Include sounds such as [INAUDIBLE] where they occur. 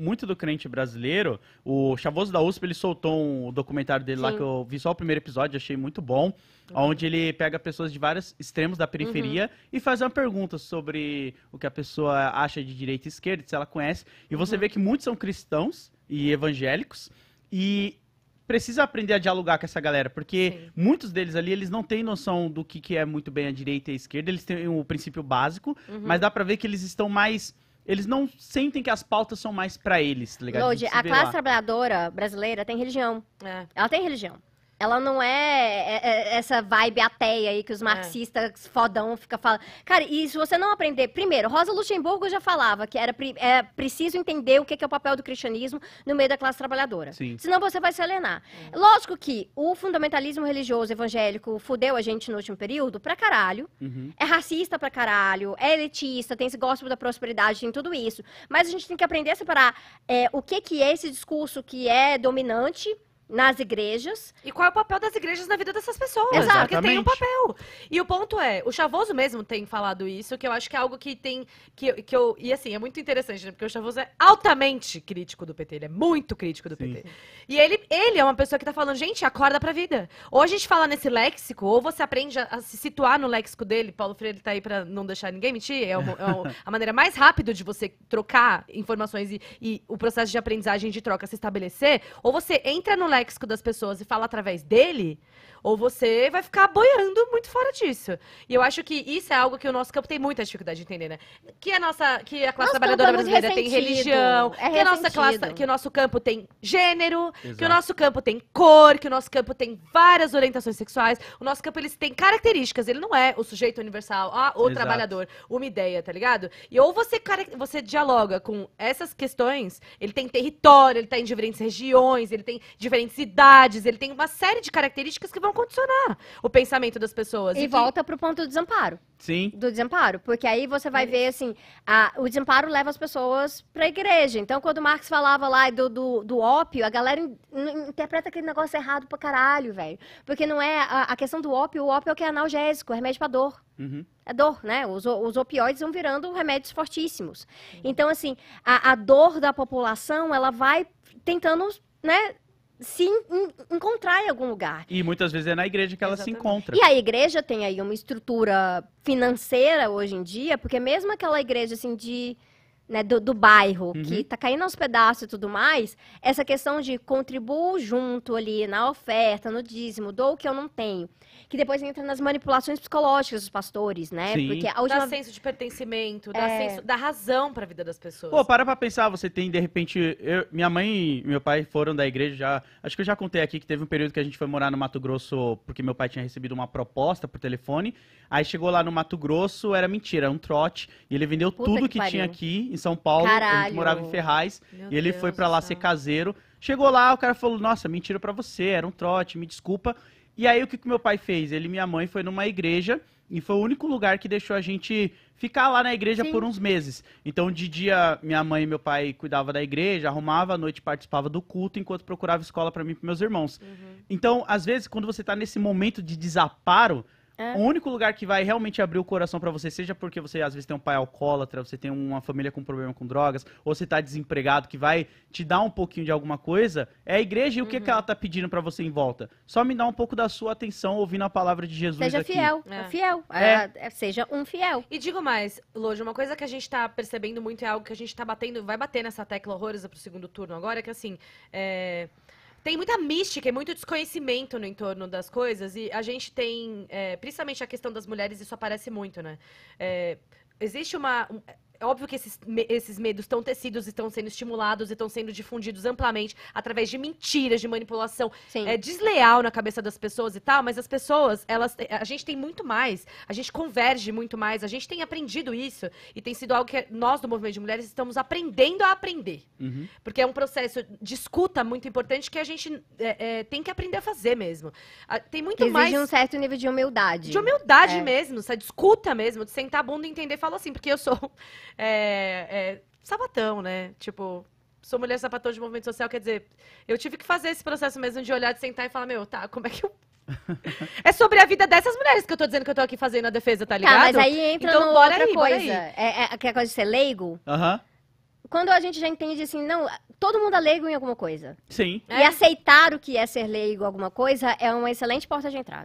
muito do crente brasileiro. O Chavoso da USP, ele soltou um documentário dele Sim. lá que eu vi só o primeiro episódio, achei muito bom, uhum. onde ele pega pessoas de vários extremos da periferia uhum. e faz uma pergunta sobre o que a pessoa acha de direita e esquerda, se ela conhece. E você uhum. vê que muitos são cristãos e evangélicos e precisa aprender a dialogar com essa galera, porque Sim. muitos deles ali, eles não têm noção do que, que é muito bem a direita e a esquerda, eles têm o um princípio básico, uhum. mas dá para ver que eles estão mais eles não sentem que as pautas são mais para eles, tá ligado? Lodi, a, a classe lá. trabalhadora brasileira tem religião. É. Ela tem religião ela não é, é, é essa vibe ateia aí que os é. marxistas é. fodão fica falando. Cara, e se você não aprender, primeiro, Rosa Luxemburgo já falava que era, é, preciso entender o que é o papel do cristianismo no meio da classe trabalhadora. Sim. Senão você vai se alienar. Lógico que o fundamentalismo religioso evangélico fudeu a gente no último período pra caralho. Uhum. É racista pra caralho, é elitista, tem esse gospel da prosperidade, tem tudo isso. Mas a gente tem que aprender a separar é, o que, que é esse discurso que é dominante nas igrejas. E qual é o papel das igrejas na vida dessas pessoas? Exato. Porque tem um papel. E o ponto é, o Chavoso mesmo tem falado isso, que eu acho que é algo que tem. Que, que eu, e assim, é muito interessante, né? Porque o Chavoso é altamente crítico do PT, ele é muito crítico do Sim. PT. E ele, ele é uma pessoa que tá falando, gente, acorda pra vida. Ou a gente fala nesse léxico, ou você aprende a, a se situar no léxico dele. Paulo Freire tá aí pra não deixar ninguém mentir. É, é [LAUGHS] a maneira mais rápida de você trocar informações e, e o processo de aprendizagem de troca se estabelecer. Ou você entra no léxico léxico das pessoas e fala através dele, ou você vai ficar boiando muito fora disso. E eu acho que isso é algo que o nosso campo tem muita dificuldade de entender, né? Que a nossa, que a classe Nós trabalhadora brasileira tem religião, é que a nossa classe, que o nosso campo tem gênero, Exato. que o nosso campo tem cor, que o nosso campo tem várias orientações sexuais. O nosso campo ele tem características, ele não é o sujeito universal, ah, o Exato. trabalhador, uma ideia, tá ligado? E ou você você dialoga com essas questões, ele tem território, ele tá em diferentes regiões, ele tem diferentes diferentes, idades, ele tem uma série de características que vão condicionar o pensamento das pessoas. E, e volta que... pro ponto do desamparo. Sim. Do desamparo. Porque aí você vai é. ver, assim, a, o desamparo leva as pessoas pra igreja. Então, quando o Marx falava lá do, do, do ópio, a galera in, in, interpreta aquele negócio errado pra caralho, velho. Porque não é a, a, questão do ópio, o ópio é o que é analgésico, é remédio pra dor. Uhum. É dor, né? Os, os opioides vão virando remédios fortíssimos. Uhum. Então, assim, a, a dor da população, ela vai tentando né, se en encontrar em algum lugar. E muitas vezes é na igreja que ela Exatamente. se encontra. E a igreja tem aí uma estrutura financeira hoje em dia, porque mesmo aquela igreja assim de né, do, do bairro, uhum. que tá caindo aos pedaços e tudo mais, essa questão de contribuo junto ali na oferta, no dízimo, dou o que eu não tenho. Que depois entra nas manipulações psicológicas dos pastores, né? Sim. Porque a última... Dá senso de pertencimento, dá, é... senso, dá razão pra vida das pessoas. Pô, para pra pensar, você tem, de repente, eu, minha mãe e meu pai foram da igreja já, acho que eu já contei aqui que teve um período que a gente foi morar no Mato Grosso porque meu pai tinha recebido uma proposta por telefone, aí chegou lá no Mato Grosso, era mentira, era um trote, e ele vendeu Puta tudo que, que tinha aqui são Paulo, Caralho. gente morava em Ferraz, Meu e ele Deus foi para lá ser caseiro. Chegou lá, o cara falou: "Nossa, mentira para você, era um trote, me desculpa". E aí o que que meu pai fez? Ele e minha mãe foi numa igreja e foi o único lugar que deixou a gente ficar lá na igreja Sim. por uns meses. Então, de dia, minha mãe e meu pai cuidava da igreja, arrumava, à noite participava do culto, enquanto procurava escola para mim e pros meus irmãos. Uhum. Então, às vezes, quando você está nesse momento de desaparo, é. O único lugar que vai realmente abrir o coração para você, seja porque você às vezes tem um pai alcoólatra, você tem uma família com problema com drogas, ou você tá desempregado, que vai te dar um pouquinho de alguma coisa, é a igreja e uhum. o que, uhum. que ela tá pedindo para você em volta. Só me dá um pouco da sua atenção ouvindo a palavra de Jesus Seja aqui. fiel, é. fiel. É. é, é seja um fiel. E digo mais, Loja, uma coisa que a gente tá percebendo muito é algo que a gente tá batendo, vai bater nessa tecla horrorosa pro segundo turno agora, que assim, é tem muita mística e muito desconhecimento no entorno das coisas. E a gente tem, é, principalmente a questão das mulheres, isso aparece muito, né? É, existe uma. É óbvio que esses, esses medos estão tecidos, estão sendo estimulados, estão sendo difundidos amplamente através de mentiras, de manipulação Sim. é, desleal na cabeça das pessoas e tal, mas as pessoas, elas, é, a gente tem muito mais, a gente converge muito mais, a gente tem aprendido isso e tem sido algo que nós do Movimento de Mulheres estamos aprendendo a aprender. Uhum. Porque é um processo de escuta muito importante que a gente é, é, tem que aprender a fazer mesmo. Tem muito exige mais. um certo nível de humildade. De humildade é. mesmo, essa escuta mesmo, de sentar a bunda e entender e falar falo assim, porque eu sou [LAUGHS] é, é, sapatão, né? Tipo, sou mulher sapatão de movimento social, quer dizer, eu tive que fazer esse processo mesmo de olhar, de sentar e falar, meu, tá, como é que eu. [LAUGHS] é sobre a vida dessas mulheres que eu tô dizendo que eu tô aqui fazendo a defesa, tá, tá ligado? Tá, mas aí entra então, bora outra aí, coisa. Bora é, é, que é a coisa de ser leigo. Uhum quando a gente já entende assim, não, todo mundo é leigo em alguma coisa. Sim. E é. aceitar o que é ser leigo em alguma coisa é uma excelente porta de entrada.